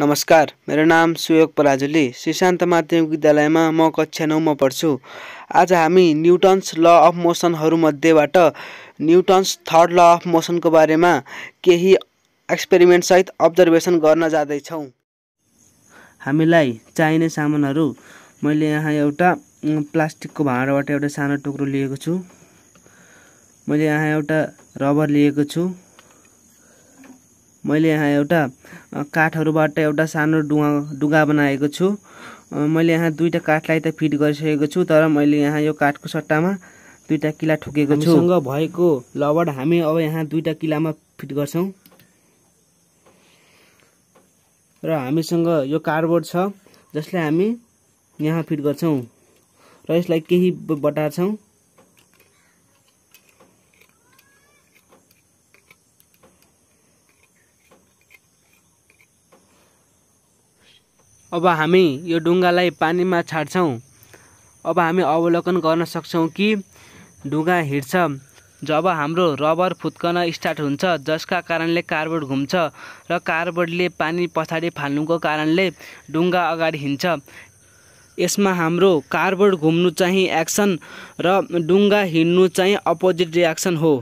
नमस्कार मेरो नाम सुयोग पराजुली श्रीशान्त माध्यमिक विद्यालयमा म कक्षा नौमा पढ्छु आज हामी न्युटन्स ल अफ मोसनहरूमध्येबाट न्युटन्स थर्ड ल अफ मोसनको बारेमा केही एक्सपेरिमेन्टसहित अब्जर्भेसन गर्न जाँदैछौँ हामीलाई चाहिने सामानहरू मैले यहाँ एउटा प्लास्टिकको भाँडाबाट एउटा सानो टुक्रो लिएको छु मैले यहाँ एउटा रबर लिएको छु मैले यहाँ एउटा काठहरूबाट एउटा सानो डुङ्गा डुगा बनाएको छु मैले यहाँ दुईवटा काठलाई त फिट गरिसकेको छु तर मैले यहाँ यो काठको सट्टामा दुईवटा किला ठुकेको छु सँग भएको लबड हामी अब यहाँ दुईवटा किलामा फिट गर्छौँ र हामीसँग यो कार्डबोर्ड छ जसलाई हामी यहाँ फिट गर्छौँ र यसलाई केही बटार्छौँ अब हामी यो डुङ्गालाई पानीमा छाड्छौँ अब हामी अवलोकन गर्न सक्छौँ कि ढुङ्गा हिँड्छ जब हाम्रो रबर फुत्कन स्टार्ट हुन्छ जसका कारणले कार्बोर्ड घुम्छ र कार्बोर्डले पानी पछाडि फाल्नुको कारणले ढुङ्गा अगाडि हिँड्छ यसमा हाम्रो कार्बोर्ड घुम्नु चाहिँ एक्सन र ढुङ्गा हिँड्नु चाहिँ अपोजिट रियाक्सन हो